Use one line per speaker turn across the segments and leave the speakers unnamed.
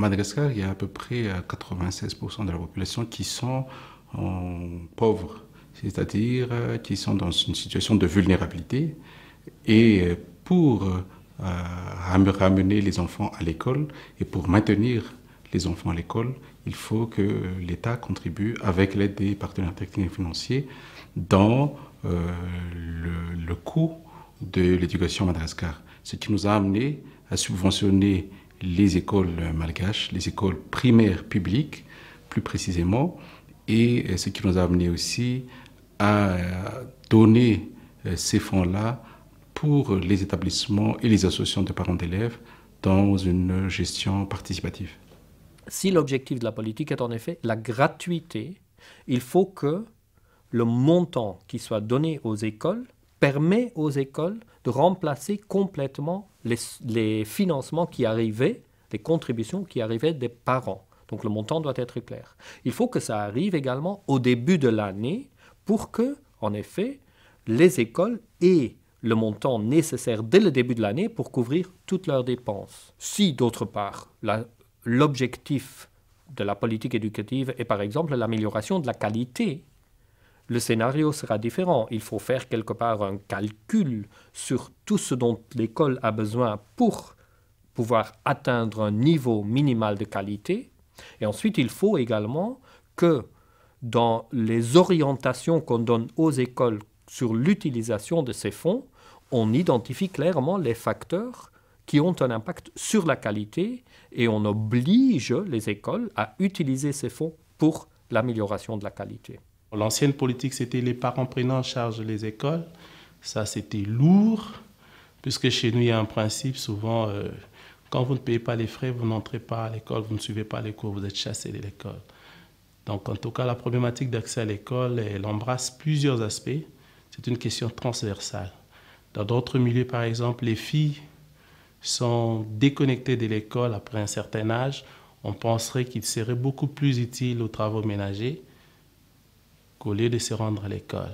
Madagascar, il y a à peu près 96% euh, de la population qui sont pauvres, c'est-à-dire euh, qui sont dans une situation de vulnérabilité. Et euh, pour ramener les enfants à l'école et pour maintenir les enfants à l'école, il faut que l'État contribue avec l'aide des partenaires techniques et financiers dans le, le, coût de l'éducation à Madagascar. Ce qui nous a amené à subventionner les écoles malgaches, les écoles primaires publiques plus précisément, et euh, ce qui nous a amené aussi à euh, donner euh, ces fonds-là pour les établissements et les associations de parents d'élèves dans une gestion participative.
Si l'objectif de la politique est en effet la gratuité, il faut que le montant qui soit donné aux écoles permet aux écoles de remplacer complètement les, financements qui arrivaient, les contributions qui arrivaient des parents. Donc le montant doit être clair. Il faut que ça arrive également au début de l'année pour que, en effet, les écoles aient le montant nécessaire dès le début de l'année pour couvrir toutes leurs dépenses. Si, d'autre part, l'objectif de la politique éducative est par exemple l'amélioration de la qualité le scénario sera différent. Il faut faire quelque part un calcul sur tout ce dont l'école a besoin pour pouvoir atteindre un niveau minimal de qualité. Et ensuite, il faut également que dans les orientations qu'on donne aux écoles sur l'utilisation de ces fonds, on identifie clairement les facteurs qui ont un impact sur la qualité et on
oblige les écoles à utiliser ces fonds pour l'amélioration de la qualité. L'ancienne politique, c'était les parents prenant en charge les écoles. Ça, c'était lourd, puisque chez nous, il y a un principe souvent, euh, quand vous ne payez pas les frais, vous n'entrez pas à l'école, vous ne suivez pas les cours, vous êtes chassé de l'école. Donc, en tout cas, la problématique d'accès à l'école, elle embrasse plusieurs aspects. C'est une question transversale. Dans d'autres milieux, par exemple, les filles sont déconnectées de l'école après un certain âge. On penserait qu'il serait beaucoup plus utile aux travaux ménagers au lieu de se rendre à l'école.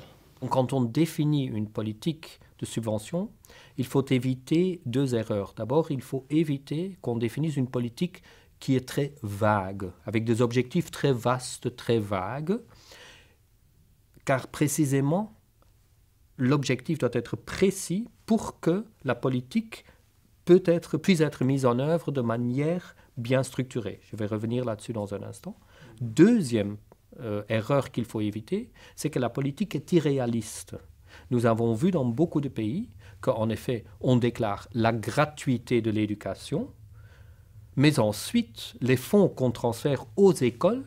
Quand on définit une politique de subvention, il faut éviter deux erreurs. D'abord, il faut éviter qu'on définisse une politique qui est très vague, avec des objectifs très vastes, très vagues, car précisément, l'objectif doit être précis pour que la politique peut être, puisse être mise en œuvre de manière bien structurée. Je vais revenir là-dessus dans un instant. Deuxième euh, erreur qu'il faut éviter, c'est que la politique est irréaliste. Nous avons vu dans beaucoup de pays qu'en effet, on déclare la gratuité de l'éducation, mais ensuite, les fonds qu'on transfère aux écoles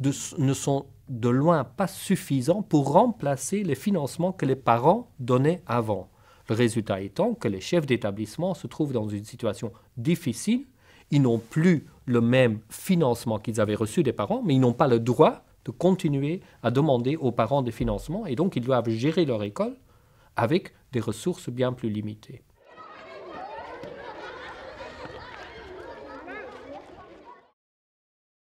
ne sont de loin pas suffisants pour remplacer les financements que les parents donnaient avant. Le résultat étant que les chefs d'établissement se trouvent dans une situation difficile. Ils n'ont plus le même financement qu'ils avaient reçu des parents, mais ils n'ont pas le droit de continuer à demander aux parents des financements et donc ils doivent gérer leur école avec des ressources bien plus limitées.